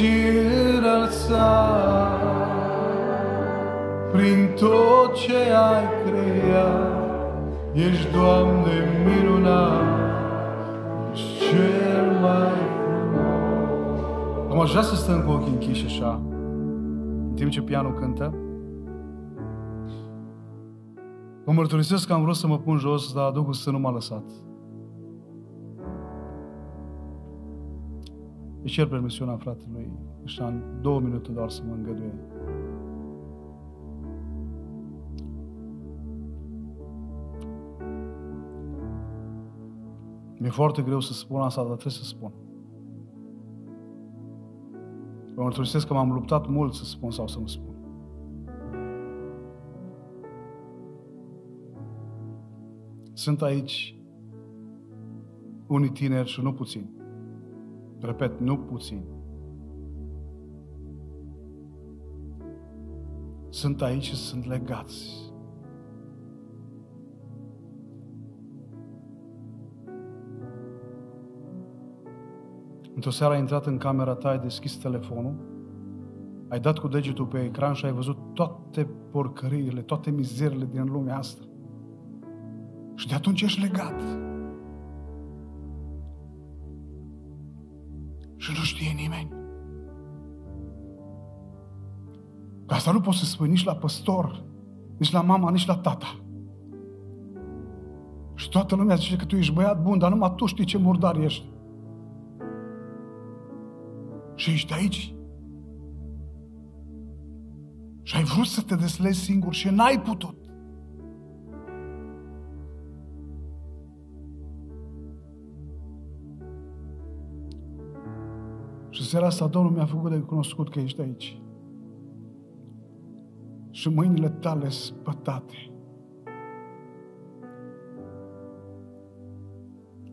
în înălțat tot ce ai creat. Ești, Doamne, minunat, ești cel mai frumos. Am aș vrea să stăm cu ochii închiși așa, în timp ce pianul cântă. Vă mărturisesc că am vrut să mă pun jos, dar Duhul să nu m-a lăsat. Îi cer permisiunea fratelui Cristian, două minute doar să mă îngăduie. Mi-e foarte greu să spun asta, dar trebuie să spun. Vă mărturisesc că m-am luptat mult să spun sau să nu spun. Sunt aici unii tineri și nu puțin. Repet, nu puțin. Sunt aici și sunt legați Într-o seară ai intrat în camera ta, ai deschis telefonul, ai dat cu degetul pe ecran și ai văzut toate porcăriile, toate mizerile din lumea asta. Și de atunci ești legat. Și nu știe nimeni. Dar asta nu poți să spui nici la păstor, nici la mama, nici la tata. Și toată lumea zice că tu ești băiat bun, dar numai tu știi ce murdar ești. Și ești aici? Și ai vrut să te deslezi singur și n-ai putut. Și seara asta Domnul mi-a făcut de cunoscut că ești aici. Și mâinile tale spătate.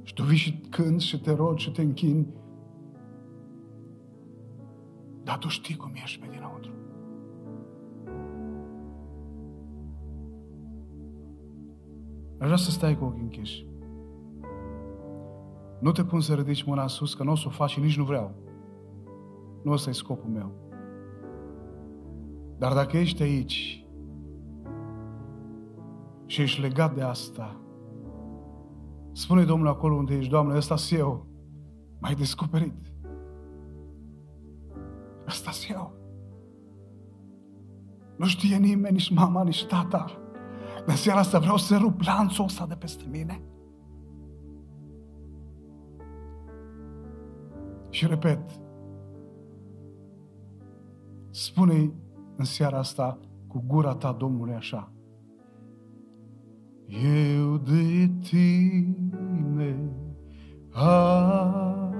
Și tu vii și cânti și te rogi și te închini dar tu știi cum ești pe dinăuntru. Aș vrea să stai cu ochii închiși. Nu te pun să ridici mâna sus, că nu o să o faci și nici nu vreau. Nu ăsta e scopul meu. Dar dacă ești aici și ești legat de asta, spune Domnul acolo unde ești, Doamne, ăsta eu, mai descoperit. Asta sunt eu. Nu știe nimeni, nici mama, nici tata. În seara asta vreau să rup lanțul ăsta de peste mine. Și repet, spune-i în seara asta cu gura ta domnule, așa. Eu de tine am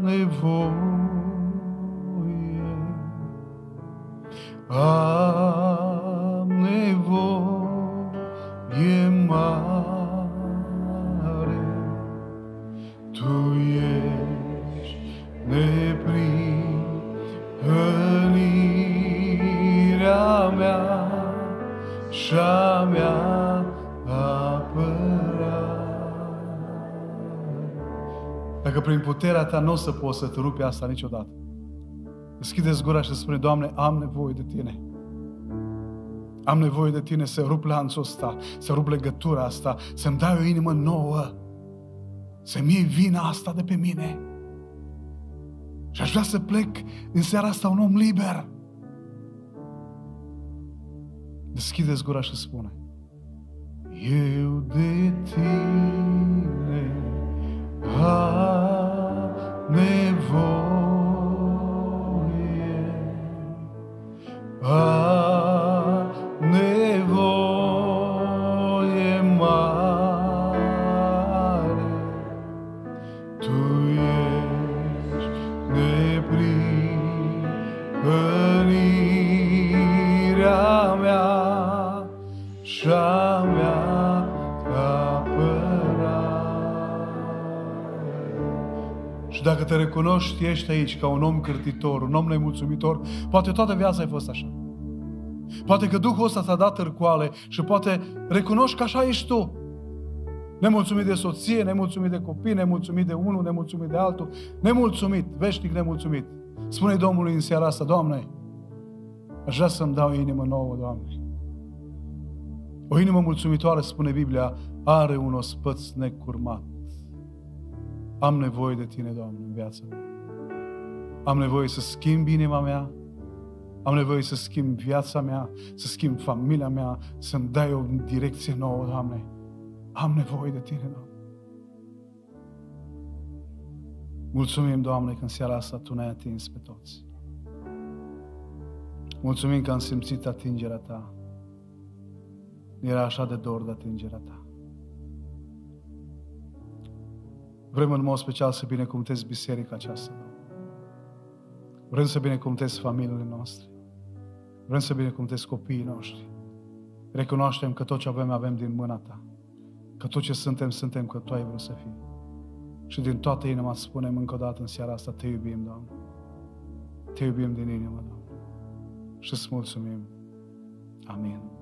nevoie. Am nevoie mare, Tu ești neprihănirea mea și-a mea apărare. Dacă prin puterea ta nu o să poți să te rupi asta niciodată, Deschideți gura și spune, Doamne, am nevoie de Tine. Am nevoie de Tine să rup lanțul ăsta, să rup legătura asta, să-mi dai o inimă nouă, să-mi iei vina asta de pe mine. Și aș vrea să plec în seara asta un om liber. Deschideți gura și spune, Eu de Tine am nevoie. nevoie mare. Tu dacă te recunoști, ești aici ca un om cârtitor, un om nemulțumitor, poate toată viața ai fost așa. Poate că Duhul ăsta ți-a dat târcoale și poate recunoști că așa ești tu. Nemulțumit de soție, nemulțumit de copii, nemulțumit de unul, nemulțumit de altul, nemulțumit, veșnic nemulțumit. Spune Domnului în seara asta, Doamne, aș vrea să-mi dau inimă nouă, Doamne. O inimă mulțumitoare, spune Biblia, are un ospăț necurmat. Am nevoie de Tine, Doamne, în viața mea. Am nevoie să schimb inima mea, am nevoie să schimb viața mea, să schimb familia mea, să-mi dai o direcție nouă, Doamne. Am nevoie de Tine, Doamne. Mulțumim, Doamne, că în seara asta Tu ne-ai atins pe toți. Mulțumim că am simțit atingerea Ta. Era așa de dor de atingerea Ta. Vrem în mod special să binecuvântezi biserica aceasta. Vrem să binecuvântezi familiile noastre. Vrem să binecuvântezi copiii noștri. Recunoaștem că tot ce avem, avem din mâna Ta. Că tot ce suntem, suntem că Tu ai vrut să fii. Și din toată inima spunem încă o dată în seara asta, Te iubim, Doamne. Te iubim din inimă, Doamne. Și îți mulțumim. Amin.